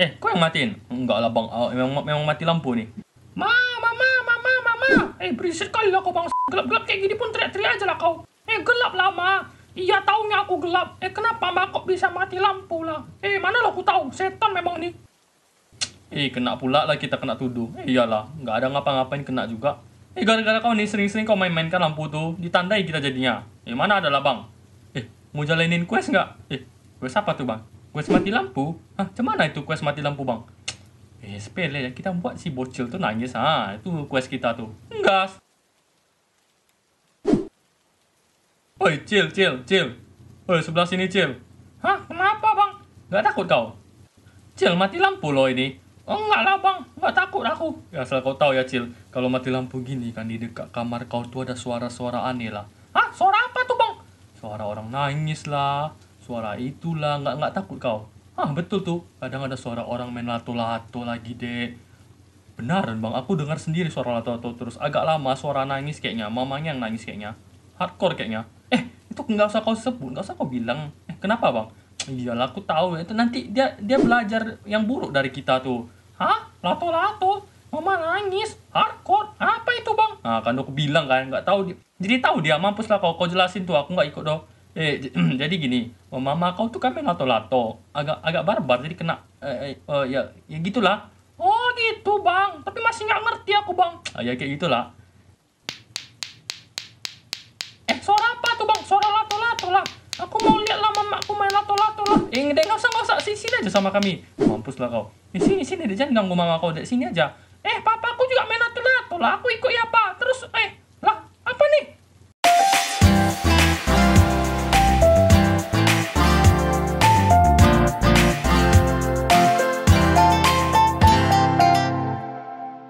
Eh, kau yang matiin? Enggak lah bang, uh, memang, memang mati lampu nih. Ma, mama, mama, mama. Eh, berisik kali lah kau bang. Gelap-gelap kayak gini pun teriak-teriak aja lah kau. Eh, gelap lah ma. Iya taunya aku gelap. Eh, kenapa ma kok bisa mati lampu lah? Eh, mana lah aku tahu? Setan memang nih. Eh, kena pula lah kita kena tuduh. Eh, iyalah, nggak ada ngapa-ngapain kena juga. Eh, gara-gara kau nih sering-sering kau main-mainkan lampu tuh, ditandai kita jadinya. Eh, mana adalah bang? Eh, mau jalanin quest nggak? Eh, quest apa tuh bang? Quest mati lampu? Hah, macam mana itu quest mati lampu bang? Eh, sepele ya, kita buat si bocil tu nangis ha. Itu quest kita tu. Enggak. Oi, chill, chill, chill. Oi, sebelah sini chill. Hah, kenapa bang? Enggak takut kau? Chill, mati lampu loh ini. Oh, enggak lah bang, enggak takut aku. Ya, asal kau tahu ya chill, kalau mati lampu gini kan di dekat kamar kau tu ada suara-suara aneh lah. Hah, suara apa tuh bang? Suara orang nangis lah suara itulah nggak nggak takut kau ah betul tuh kadang ada suara orang main lato-lato lagi dek benaran bang aku dengar sendiri suara lato-lato terus agak lama suara nangis kayaknya mamanya yang nangis kayaknya hardcore kayaknya eh itu nggak usah kau sebut nggak usah kau bilang eh kenapa bang iya aku tahu itu nanti dia dia belajar yang buruk dari kita tuh hah lato-lato mama nangis hardcore apa itu bang nah kan aku bilang kan nggak tahu jadi tahu dia mampus lah kau kau jelasin tuh aku nggak ikut doh Eh, hmm, jadi gini, oh, mama kau tuh kan lato-lato, agak agak barbar, jadi kena eh, eh, oh, ya ya gitulah. Oh gitu bang, tapi masih nggak ngerti aku bang. Ah, ya kayak gitulah. Eh suara apa tuh bang? Suara lato-lato lah. Aku mau lihat lah aku main lato-lato lah. Eh nggak nggak usah nggak usah, sini sini aja sama kami. Mampus lah kau. Di sini sini deh jangan ganggu mama kau, di sini aja. Eh papa aku juga main lato-lato lah, aku ikut ya pak.